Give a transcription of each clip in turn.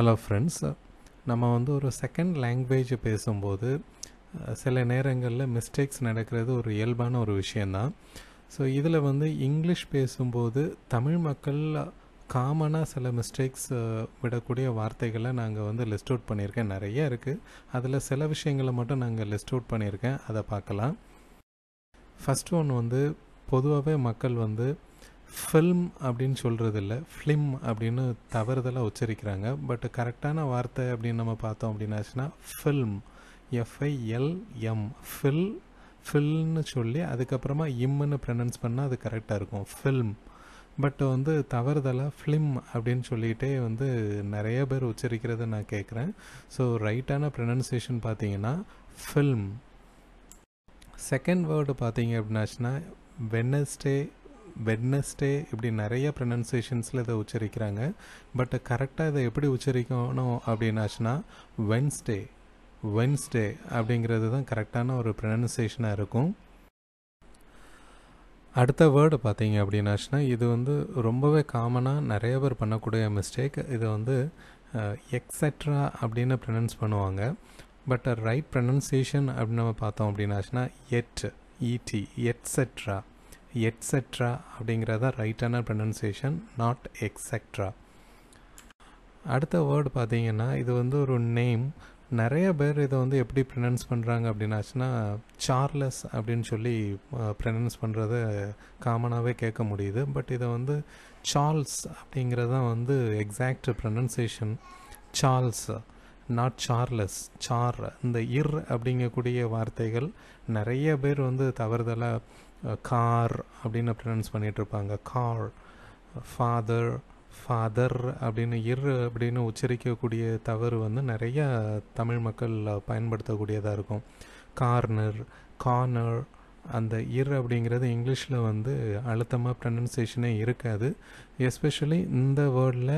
hello friends நம்ம வந்து ஒரு செகண்ட் லாங்குவேஜ் பேசும்போது சில நேரங்களில் மிஸ்டேக்ஸ் நடக்கிறது ஒரு இயல்பான ஒரு விஷயந்தான் ஸோ இதில் வந்து இங்கிலீஷ் பேசும்போது தமிழ் மக்கள் காமனாக சில மிஸ்டேக்ஸ் விடக்கூடிய வார்த்தைகளை நாங்கள் வந்து லிஸ்ட் அவுட் பண்ணியிருக்கேன் நிறைய இருக்குது அதில் சில விஷயங்களை மட்டும் நாங்கள் லிஸ்ட் அவுட் பண்ணியிருக்கேன் அதை பார்க்கலாம் ஃபஸ்ட் ஒன் வந்து பொதுவாகவே மக்கள் வந்து ஃபில்ம் அப்படின்னு சொல்கிறதில்ல ஃபிலிம் அப்படின்னு தவறுதலாக உச்சரிக்கிறாங்க பட் கரெக்டான வார்த்தை அப்படின்னு நம்ம பார்த்தோம் அப்படின்னாச்சுன்னா ஃபில்ம் எஃப்ஐஎல்எம் ஃபில் ஃபில்னு சொல்லி அதுக்கப்புறமா இம்முன்னு ப்ரனன்ஸ் பண்ணால் அது கரெக்டாக இருக்கும் ஃபில்ம் பட் வந்து தவறுதலாக ஃபிலிம் அப்படின்னு சொல்லிகிட்டே வந்து நிறைய பேர் உச்சரிக்கிறத நான் கேட்குறேன் ஸோ ரைட்டான ப்ரனன்சியேஷன் பார்த்தீங்கன்னா ஃபில்ம் செகண்ட் வேர்டு பார்த்தீங்க அப்படின்னாச்சுன்னா வெனஸ்டே வெட்னஸ்டே இப்படி நிறைய ப்ரனன்சியேஷன்ஸில் இதை உச்சரிக்கிறாங்க பட் கரெக்டாக இதை எப்படி உச்சரிக்கணும் அப்படின்னாச்சுன்னா வென்ஸ்டே வென்ஸ்டே அப்படிங்கிறது தான் கரெக்டான ஒரு ப்ரனன்சியேஷனாக இருக்கும் அடுத்த வேர்டு பார்த்தீங்க அப்படின்னாச்சுன்னா இது வந்து ரொம்பவே காமனாக நிறைய பேர் பண்ணக்கூடிய மிஸ்டேக் இதை வந்து எக்ஸட்ரா அப்படின்னு ப்ரனன்ஸ் பண்ணுவாங்க பட் ரைட் ப்ரனன்சியேஷன் அப்படின்னு நம்ம பார்த்தோம் அப்படின்னாச்சுன்னா எட் இடி எட்ஸெட்ரா எட்ஸெட்ரா அப்படிங்கிறது தான் ரைட்டான ப்ரனன்சியேஷன் நாட் எக்ஸெட்ரா அடுத்த வேர்டு பார்த்தீங்கன்னா இது வந்து ஒரு நேம் நிறைய பேர் இதை வந்து எப்படி ப்ரனன்ஸ் பண்ணுறாங்க அப்படின்னாச்சுன்னா சார்லஸ் அப்படின்னு சொல்லி ப்ரனன்ஸ் பண்ணுறத காமனாகவே கேட்க முடியுது பட் இதை வந்து சார்ல்ஸ் அப்படிங்கிறது வந்து exact pronunciation Charles not Charles sir இந்த இர் அப்படிங்கக்கூடிய வார்த்தைகள் நிறைய பேர் வந்து தவறுதலாக கார் அப்படின்னு பண்ணிட்டு பண்ணிகிட்ருப்பாங்க கார் ஃபாதர் ஃபாதர் அப்படின்னு இரு அப்படின்னு உச்சரிக்கக்கூடிய தவறு வந்து நிறைய தமிழ் மக்கள் பயன்படுத்தக்கூடியதாக இருக்கும் கார்னர் கார்னர் அந்த இர் அப்படிங்கிறது இங்கிலீஷில் வந்து அழுத்தமாக ப்ரனன்சேஷனே இருக்காது எஸ்பெஷலி இந்த வேர்டில்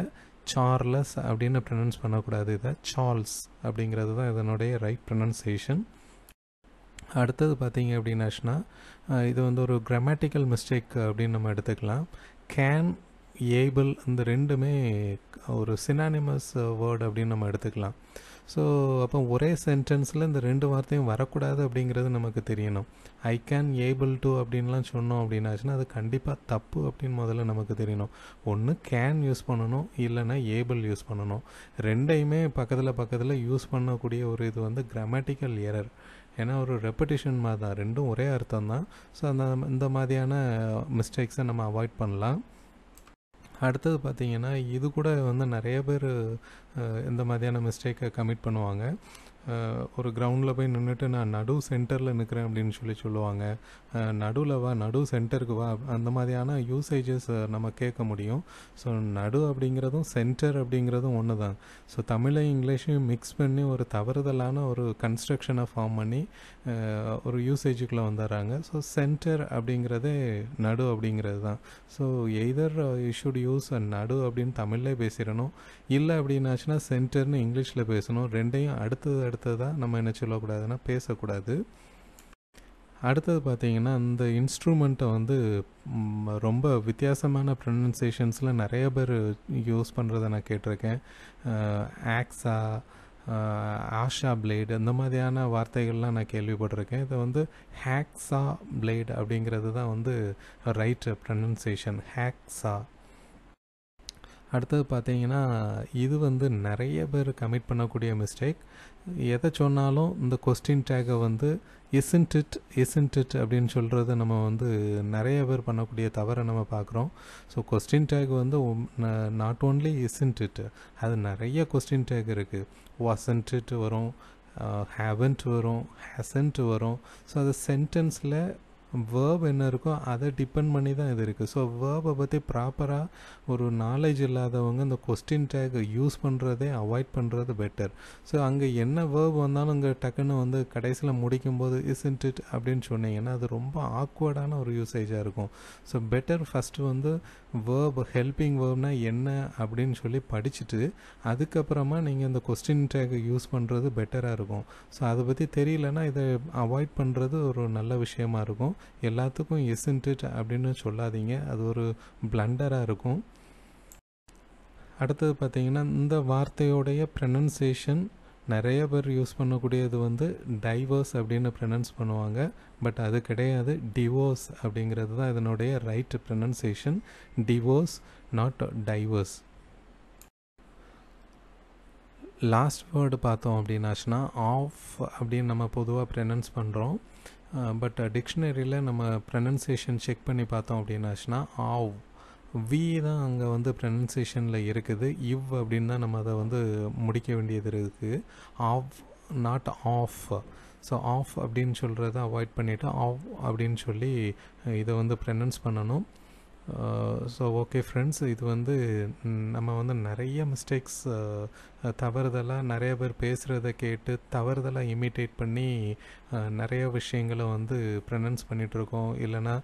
சார்லஸ் அப்படின்னு ப்ரனன்ஸ் பண்ணக்கூடாது இதை சார்ல்ஸ் அப்படிங்கிறது தான் இதனுடைய ரைட் ப்ரனன்சேஷன் அடுத்தது பார்த்தீங்க அப்படின்னாச்சுன்னா இது வந்து ஒரு கிராமட்டிக்கல் மிஸ்டேக் அப்படின்னு நம்ம எடுத்துக்கலாம் கேன் ஏபிள் இந்த ரெண்டுமே ஒரு சினானிமஸ் வேர்டு அப்படின்னு நம்ம எடுத்துக்கலாம் ஸோ அப்போ ஒரே சென்டென்ஸில் இந்த ரெண்டு வார்த்தையும் வரக்கூடாது அப்படிங்கிறது நமக்கு தெரியணும் ஐ கேன் ஏபிள் டு அப்படின்லாம் சொன்னோம் அப்படின்னாச்சுன்னா அது கண்டிப்பாக தப்பு அப்படின்னு முதல்ல நமக்கு தெரியணும் ஒன்று கேன் யூஸ் பண்ணணும் இல்லைன்னா ஏபிள் யூஸ் பண்ணணும் ரெண்டையுமே பக்கத்தில் பக்கத்தில் யூஸ் பண்ணக்கூடிய ஒரு இது வந்து கிராமட்டிக்கல் எரர் ஏன்னா ஒரு ரெப்படிஷன் மாதிரி தான் ரெண்டும் ஒரே அர்த்தம் தான் ஸோ அந்த இந்த மாதிரியான மிஸ்டேக்ஸை நம்ம அவாய்ட் பண்ணலாம் அடுத்தது பார்த்திங்கன்னா இது கூட வந்து நிறைய பேர் இந்த மாதிரியான மிஸ்டேக்கை கமிட் பண்ணுவாங்க ஒரு கிரவுண்டில் போய் நின்றுட்டு நான் நடு சென்டரில் நிற்கிறேன் அப்படின்னு சொல்லி சொல்லுவாங்க நடுவில் வா நடு சென்டருக்கு வா அந்த மாதிரியான யூசேஜஸ் நம்ம கேட்க முடியும் ஸோ நடு அப்படிங்கிறதும் சென்டர் அப்படிங்கிறதும் ஒன்று தான் ஸோ தமிழையும் இங்கிலீஷையும் மிக்ஸ் பண்ணி ஒரு தவறுதலான ஒரு கன்ஸ்ட்ரக்ஷனை ஃபார்ம் பண்ணி ஒரு யூசேஜுக்குள்ளே வந்துடுறாங்க ஸோ சென்டர் அப்படிங்கிறதே நடு அப்படிங்கிறது தான் so either you should use நடு அப்படின்னு தமிழ்லேயே பேசிடணும் இல்லை அப்படின்னாச்சுன்னா சென்டர்னு இங்கிலீஷில் பேசணும் ரெண்டையும் அடுத்தது அடுத்ததாக நம்ம என்ன சொல்லக்கூடாதுன்னா பேசக்கூடாது அடுத்தது பார்த்திங்கன்னா அந்த இன்ஸ்ட்ருமெண்ட்டை வந்து ரொம்ப வித்தியாசமான ப்ரொனன்சியேஷன்ஸில் நிறைய பேர் யூஸ் பண்ணுறத நான் கேட்டிருக்கேன் ஆக்ஸா ஆஷா பிளேடு இந்த மாதிரியான வார்த்தைகள்லாம் நான் கேள்விப்பட்டிருக்கேன் இதை வந்து ஹேக்ஸா பிளேட் அப்படிங்கிறது தான் வந்து ரைட் ப்ரனன்சியேஷன் ஹேக்ஸா அடுத்தது பார்த்தீங்கன்னா இது வந்து நிறைய பேர் கமிட் பண்ணக்கூடிய மிஸ்டேக் எதை சொன்னாலும் இந்த கொஸ்டின் டேக்கை வந்து இசன்ட் இட் இசன்ட் இட் அப்படின்னு சொல்கிறது நம்ம வந்து நிறைய பேர் பண்ணக்கூடிய தவறை நம்ம பார்க்குறோம் ஸோ கொஸ்டின் டேக் வந்து நாட் ஓன்லி இசன்ட் இட் அது நிறைய கொஸ்டின் டேக் இருக்குது வாசன்ட் இட் வரும் ஹேவன்ட் வரும் ஹெசன்ட் வரும் ஸோ அது சென்டென்ஸில் வேர்ப் என்ன இருக்கோ அதை டிபெண்ட் பண்ணி தான் இது இருக்குது ஸோ வேர்பை பற்றி ப்ராப்பராக ஒரு நாலேஜ் இல்லாதவங்க இந்த கொஸ்டின் டேக் யூஸ் பண்ணுறதே அவாய்ட் பண்ணுறது பெட்டர் ஸோ அங்கே என்ன வேர்ப் வந்தாலும் இங்கே டக்குன்னு வந்து கடைசியில் முடிக்கும்போது இன்ட் இட் அப்படின்னு சொன்னீங்கன்னா அது ரொம்ப ஆக்வர்டான ஒரு யூசேஜாக இருக்கும் ஸோ பெட்டர் ஃபஸ்ட்டு வந்து வேர்ப் ஹெல்பிங் வேர்ப்னா என்ன அப்படின்னு சொல்லி படிச்சுட்டு அதுக்கப்புறமா நீங்கள் இந்த கொஸ்டின் டேக் யூஸ் பண்ணுறது பெட்டராக இருக்கும் ஸோ அதை பற்றி தெரியலன்னா இதை அவாய்ட் பண்ணுறது ஒரு நல்ல விஷயமா இருக்கும் எல்லாத்துக்கும் எஸ்இன்ட் அப்படின்னு சொல்லாதீங்க அது ஒரு பிளண்டராக இருக்கும் அடுத்தது பார்த்திங்கன்னா இந்த வார்த்தையோடைய ப்ரனன்சியேஷன் நிறைய பேர் யூஸ் பண்ணக்கூடியது வந்து டைவர்ஸ் அப்படின்னு ப்ரனன்ஸ் பண்ணுவாங்க பட் அது கிடையாது டிவோர்ஸ் அப்படிங்கிறது தான் இதனுடைய right pronunciation divorce not divorce last word பார்த்தோம் அப்படின்னாச்சுன்னா ஆஃப் அப்படின்னு நம்ம பொதுவாக ப்ரனன்ஸ் பண்ணுறோம் பட் டிக்ஷனரியில் நம்ம ப்ரனன்சியேஷன் செக் பண்ணி பார்த்தோம் அப்படின்னாச்சுன்னா ஆவ் வி தான் அங்கே வந்து ப்ரனன்சியேஷனில் இருக்குது இவ் அப்படின்னு தான் நம்ம அதை வந்து முடிக்க வேண்டியது இருக்குது of not off so of அப்படின்னு சொல்கிறத அவாய்ட் பண்ணிவிட்டு ஆவ் அப்படின்னு சொல்லி இதை வந்து ப்ரனன்ஸ் பண்ணணும் ஸோ ஓகே ஃப்ரெண்ட்ஸ் இது வந்து நம்ம வந்து நிறைய மிஸ்டேக்ஸ் தவறுதலாக நிறைய பேர் பேசுகிறத கேட்டு தவறுதலாக இமிட்டேட் பண்ணி நிறைய விஷயங்களை வந்து ப்ரனன்ஸ் பண்ணிகிட்ருக்கோம் இல்லைனா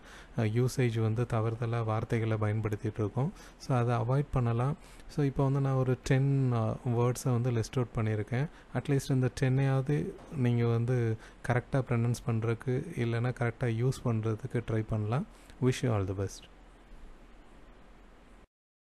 யூசேஜ் வந்து தவறுதலாக வார்த்தைகளை பயன்படுத்திகிட்ருக்கோம் ஸோ அதை அவாய்ட் பண்ணலாம் ஸோ இப்போ வந்து நான் ஒரு டென் வேர்ட்ஸை வந்து லிஸ்ட் அவுட் பண்ணியிருக்கேன் அட்லீஸ்ட் இந்த டென்னையாவது நீங்கள் வந்து கரெக்டாக ப்ரனன்ஸ் பண்ணுறதுக்கு இல்லைனா கரெக்டாக யூஸ் பண்ணுறதுக்கு ட்ரை பண்ணலாம் wish you all the best